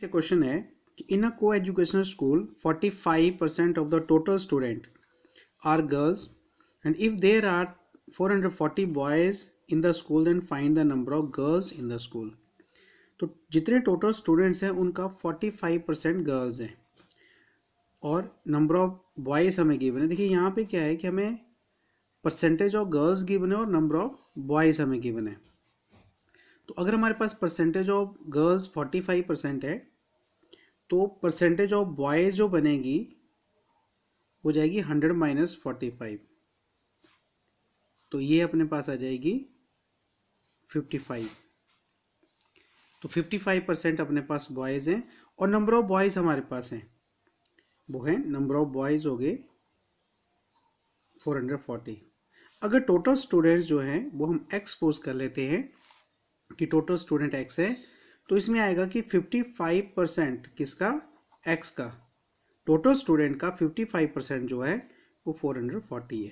से क्वेश्चन है कि in a coeducational school 45 percent of the total student are girls and if there are 440 boys in the school then find the number of girls in the school तो जितने total students हैं उनका 45 percent girls हैं और number of boys हमें given है देखिए यहाँ पे क्या है कि हमें परसेंटेज ऑफ गर्ल्स गिवन है और नंबर ऑफ बॉयज़ हमें गिवन है तो अगर हमारे पास परसेंटेज ऑफ गर्ल्स 45 परसेंट है तो परसेंटेज ऑफ बॉयज़ जो बनेगी वो जाएगी हंड्रेड माइनस फोर्टी फाइव तो ये अपने पास आ जाएगी फिफ्टी फाइव तो फिफ्टी फाइव परसेंट अपने पास बॉयज़ हैं और नंबर ऑफ बॉयज़ हमारे पास हैं वो है नंबर ऑफ बॉयज़ हो गए फोर हंड्रेड फोर्टी अगर टोटल स्टूडेंट्स जो हैं वो हम एक्सपोज कर लेते हैं कि टोटल स्टूडेंट एक्स है तो इसमें आएगा कि 55 परसेंट किसका एक्स का टोटल स्टूडेंट का 55 परसेंट जो है वो 440 है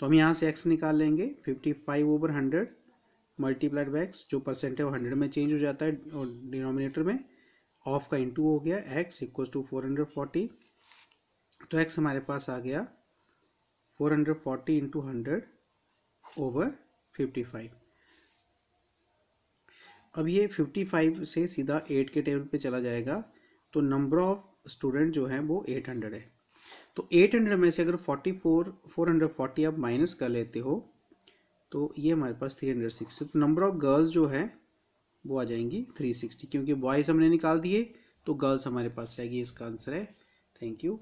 तो हम यहाँ से एक्स निकाल लेंगे 55 over hundred multiplied by x जो परसेंट है वो हंड्रेड में चेंज हो जाता है और डिनोमिनेटर में ऑफ का इंटू हो गया x equal to four hundred forty तो एक्स हमारे पास आ गया four hundred forty into hundred over fifty five अब ये 55 से सीधा 8 के टेबल पे चला जाएगा तो नंबर ऑफ स्टूडेंट जो है वो 800 है तो 800 में से अगर 44 440 आप माइनस कर लेते हो तो ये हमारे पास 360 तो नंबर ऑफ गर्ल्स जो है वो आ जाएंगी 360 क्योंकि बॉयज़ हमने निकाल दिए तो गर्ल्स हमारे पास रहेगी इसका आंसर है थैंक यू